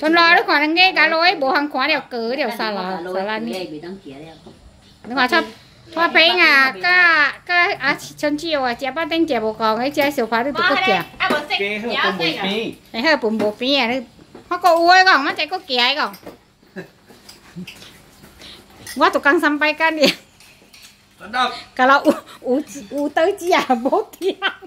Tuần lo đó còn nghe cá lối bố hàng khóa đèo cứ đèo xà lò xà lan đi. Đúng rồi chấp. Hoa bé à, cá cá à chân à, chả bắt đánh chả bố còn ấy chả sầu phá được tụi kìa. Bé hơi bùm bùm phi. Bé hơi bùm bùm phi à, nó uôi còn mà chạy có kìa ấy còn. Quá tụi căng xăm bay cá đi. lò u u u tới chả à, bố thiang.